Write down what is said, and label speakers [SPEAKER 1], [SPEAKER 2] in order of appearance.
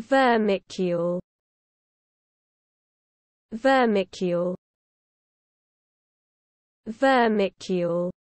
[SPEAKER 1] Vermicule Vermicule Vermicule